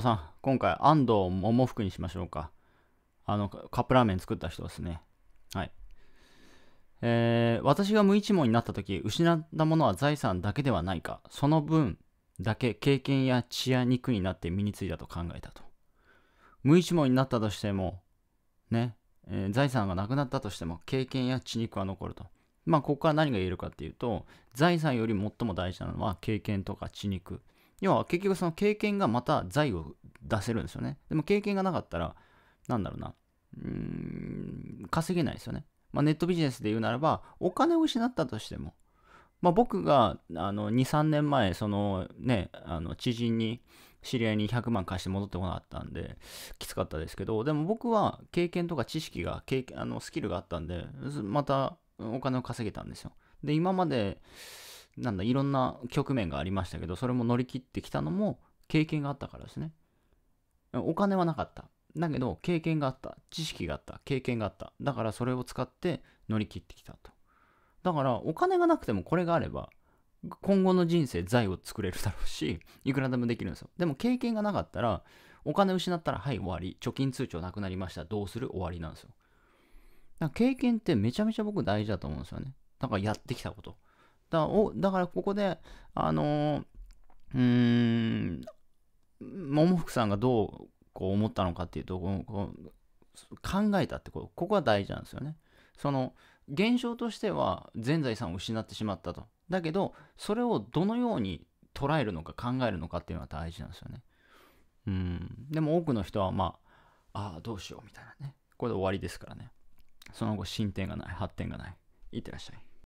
さん、今回、安藤桃福にしましょうか。あの、カップラーメン作った人ですね。はい。えー、私が無一文になった時、失ったものは財産だけではないか。その分だけ経験や血や肉になって身についたと考えたと。無一文になったとしても、ね、えー、財産がなくなったとしても、経験や血肉は残ると。まあ、ここから何が言えるかっていうと、財産より最も大事なのは経験とか血肉。要は結局その経験がまた財を出せるんですよね。でも経験がなかったら、なんだろうな、うーん、稼げないですよね。まあ、ネットビジネスで言うならば、お金を失ったとしても、まあ、僕があの2、3年前、そのね、あの知人に、知り合いに100万貸して戻ってこなかったんで、きつかったですけど、でも僕は経験とか知識が、経験あのスキルがあったんで、またお金を稼げたんですよ。で、今まで、なんだ、いろんな局面がありましたけど、それも乗り切ってきたのも経験があったからですね。お金はなかった。だけど、経験があった。知識があった。経験があった。だからそれを使って乗り切ってきたと。だから、お金がなくてもこれがあれば、今後の人生財を作れるだろうし、いくらでもできるんですよ。でも経験がなかったら、お金失ったら、はい、終わり。貯金通帳なくなりました。どうする終わりなんですよ。だから経験ってめちゃめちゃ僕大事だと思うんですよね。だからやってきたこと。だおだからここで、あのうん、桃福さんがどうこう思ったのかっていうと考えたってこと、ここが大事なんですよね。その現象としては全財産を失ってしまったと。だけど、それをどのように捉えるのか考えるのかっていうのは大事なんですよね。うん。でも多くの人はまあ、ああ、どうしようみたいなね。これで終わりですからね。その後進展がない、発展がない。いってらっしゃい。